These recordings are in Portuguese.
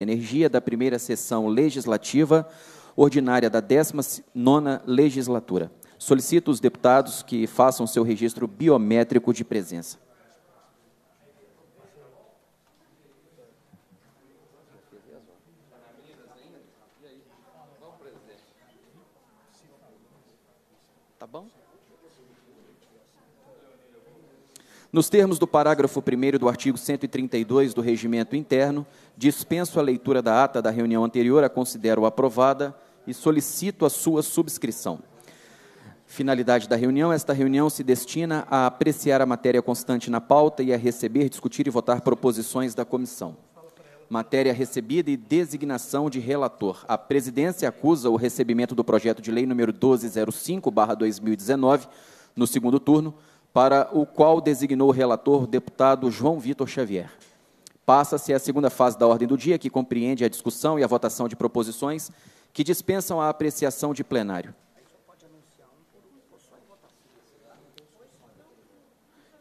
Energia da primeira sessão legislativa ordinária da 19ª legislatura. Solicito os deputados que façam seu registro biométrico de presença. Tá bom? Nos termos do parágrafo 1 do artigo 132 do Regimento Interno, dispenso a leitura da ata da reunião anterior, a considero aprovada e solicito a sua subscrição. Finalidade da reunião: esta reunião se destina a apreciar a matéria constante na pauta e a receber, discutir e votar proposições da comissão. Matéria recebida e designação de relator. A presidência acusa o recebimento do projeto de lei número 1205/2019 no segundo turno para o qual designou o relator o deputado João Vitor Xavier. Passa-se a segunda fase da ordem do dia, que compreende a discussão e a votação de proposições que dispensam a apreciação de plenário.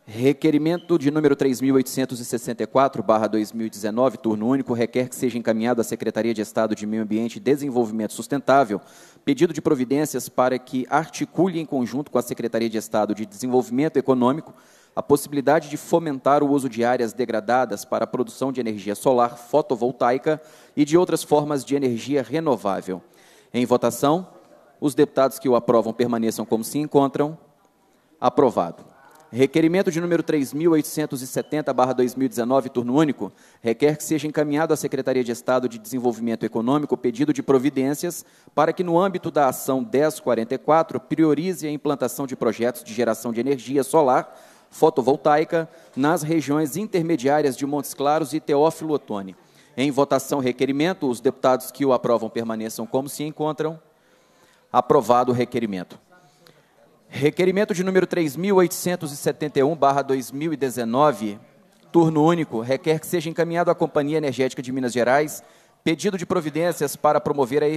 Requerimento de número 3864/2019, turno único, requer que seja encaminhado à Secretaria de Estado de Meio Ambiente e Desenvolvimento Sustentável pedido de providências para que articule em conjunto com a Secretaria de Estado de Desenvolvimento Econômico a possibilidade de fomentar o uso de áreas degradadas para a produção de energia solar fotovoltaica e de outras formas de energia renovável. Em votação, os deputados que o aprovam permaneçam como se encontram. Aprovado. Requerimento de número 3870/2019, turno único, requer que seja encaminhado à Secretaria de Estado de Desenvolvimento Econômico pedido de providências para que no âmbito da ação 1044 priorize a implantação de projetos de geração de energia solar fotovoltaica nas regiões intermediárias de Montes Claros e Teófilo Otoni. Em votação requerimento, os deputados que o aprovam permaneçam como se encontram. Aprovado o requerimento. Requerimento de número 3871/2019, turno único, requer que seja encaminhado à Companhia Energética de Minas Gerais pedido de providências para promover a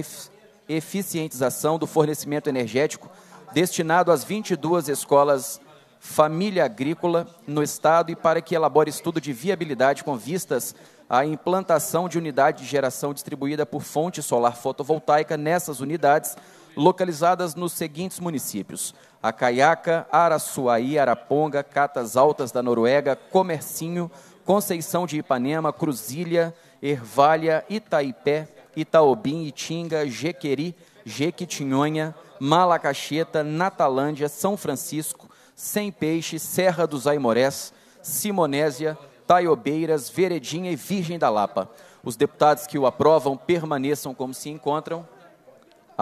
eficientização do fornecimento energético destinado às 22 escolas família agrícola no estado e para que elabore estudo de viabilidade com vistas à implantação de unidade de geração distribuída por fonte solar fotovoltaica nessas unidades localizadas nos seguintes municípios: Acaiaca, Araçuaí, Araponga, Catas Altas da Noruega, Comercinho, Conceição de Ipanema, Cruzília, Ervalha, Itaipé, Itaobim, Itinga, Jequeri, Jequitinhonha, Malacaxeta, Natalândia, São Francisco, Sem Peixe, Serra dos Aimorés, Simonésia, Taiobeiras, Veredinha e Virgem da Lapa. Os deputados que o aprovam permaneçam como se encontram.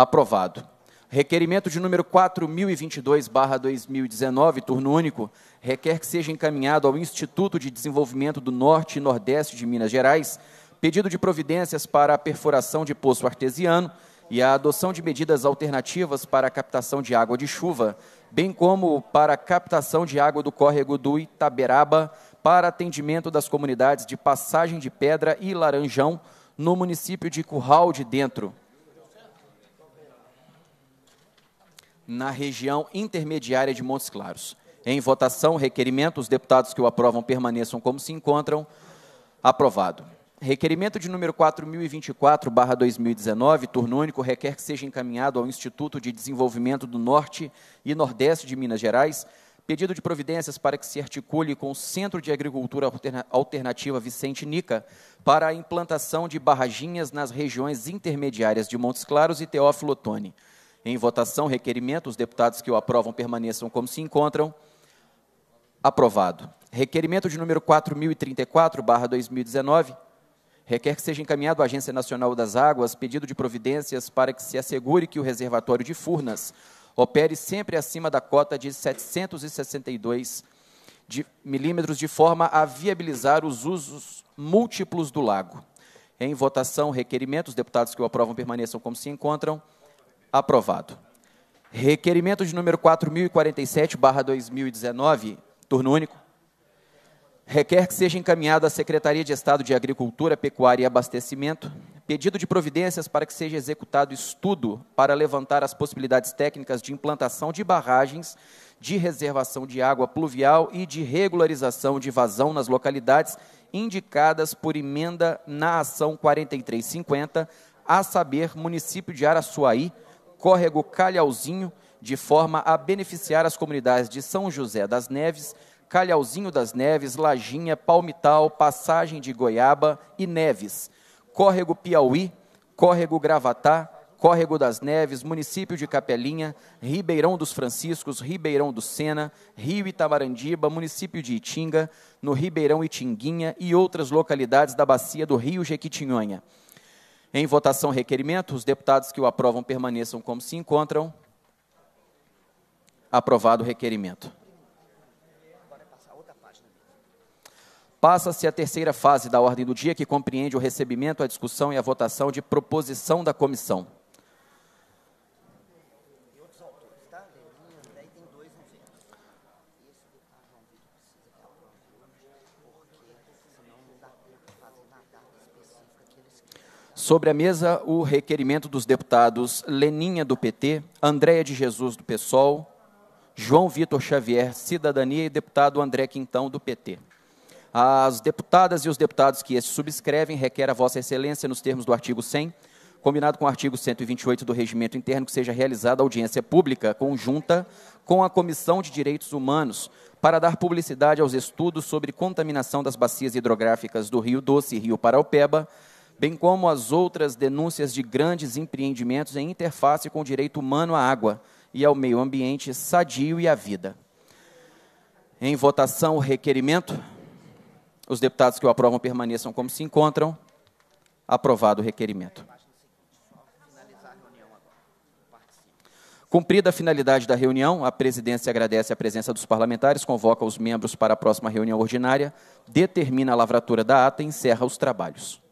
Aprovado. Requerimento de número 4022/2019, turno único, requer que seja encaminhado ao Instituto de Desenvolvimento do Norte e Nordeste de Minas Gerais pedido de providências para a perfuração de poço artesiano e a adoção de medidas alternativas para a captação de água de chuva, bem como para a captação de água do córrego do Itaberaba para atendimento das comunidades de Passagem de Pedra e Laranjão no município de Curral de Dentro. na região intermediária de Montes Claros. Em votação, requerimento, os deputados que o aprovam permaneçam como se encontram. Aprovado. Requerimento de número 4024/2019, turno único, requer que seja encaminhado ao Instituto de Desenvolvimento do Norte e Nordeste de Minas Gerais pedido de providências para que se articule com o Centro de Agricultura Alternativa Vicente Nica para a implantação de barraginhas nas regiões intermediárias de Montes Claros e Teófilo Otoni. Em votação, requerimento, os deputados que o aprovam permaneçam como se encontram. Aprovado. Requerimento de número 4034, barra 2019, requer que seja encaminhado à Agência Nacional das Águas pedido de providências para que se assegure que o reservatório de Furnas opere sempre acima da cota de 762 de milímetros, de forma a viabilizar os usos múltiplos do lago. Em votação, requerimento, os deputados que o aprovam permaneçam como se encontram. Aprovado. Requerimento de número 4047, barra 2019, turno único. Requer que seja encaminhado à Secretaria de Estado de Agricultura, Pecuária e Abastecimento pedido de providências para que seja executado estudo para levantar as possibilidades técnicas de implantação de barragens de reservação de água pluvial e de regularização de vazão nas localidades indicadas por emenda na ação 4350, a saber, município de Araçuaí, córrego Calhauzinho, de forma a beneficiar as comunidades de São José das Neves, Calhauzinho das Neves, Lajinha, Palmital, Passagem de Goiaba e Neves, córrego Piauí, córrego Gravatá, Córrego das Neves, município de Capelinha, Ribeirão dos Franciscos, Ribeirão do Sena, Rio Itamarandiba, município de Itinga, no Ribeirão Itinguinha e outras localidades da bacia do Rio Jequitinhonha. Em votação, requerimento. Os deputados que o aprovam permaneçam como se encontram. Aprovado o requerimento. Passa-se a terceira fase da ordem do dia, que compreende o recebimento, a discussão e a votação de proposição da comissão. Sobre a mesa, o requerimento dos deputados Leninha, do PT, Andréia de Jesus, do PSOL, João Vitor Xavier, Cidadania, e deputado André Quintão, do PT. As deputadas e os deputados que este subscrevem requer a Vossa Excelência, nos termos do artigo 100, combinado com o artigo 128 do Regimento Interno, que seja realizada audiência pública conjunta com a Comissão de Direitos Humanos para dar publicidade aos estudos sobre contaminação das bacias hidrográficas do Rio Doce e Rio Paraupeba, bem como as outras denúncias de grandes empreendimentos em interface com o direito humano à água e ao meio ambiente sadio e à vida. Em votação, o requerimento. Os deputados que o aprovam permaneçam como se encontram. Aprovado o requerimento. Cumprida a finalidade da reunião, a presidência agradece a presença dos parlamentares, convoca os membros para a próxima reunião ordinária, determina a lavratura da ata e encerra os trabalhos.